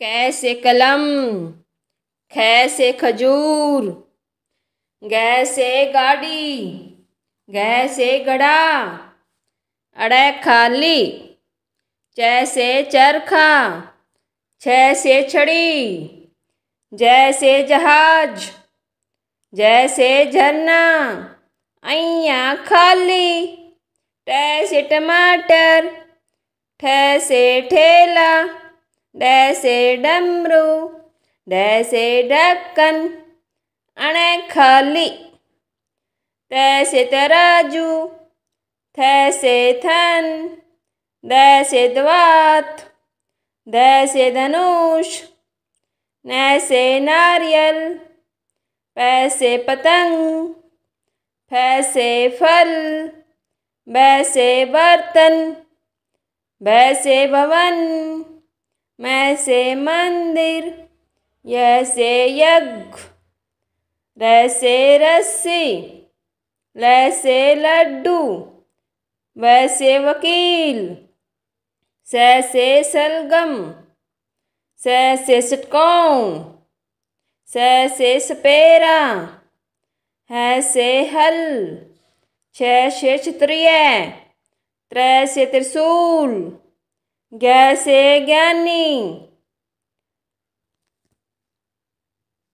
कै से कलम कैसे से खजूर गै से गाड़ी घ से गड़ा अड़े खाली च से चरखा छ से छड़ी जैसे से जहाज जैसे से झरना अइया खाली टैसे से टमाटर ठ से ठेला ડેસે ડમરું ડેસે ઢક્કન અણે ખાલી તેસે તરાજુ થેસે થન દેસે દ્વાત દેસે ધનુષ નૈસે નારિयल पैसे पतंग फैसे फल वैसे बर्तन वैसे भवन म से मंदिर यसे यज्ञ र रस्सी लैसे लड्डू वैसे वकील सैसे सलगम सैसे से सैसे सपेरा है से हल छ से क्षत्रिय त्रै से त्रिशूल गैसे से ज्ञानी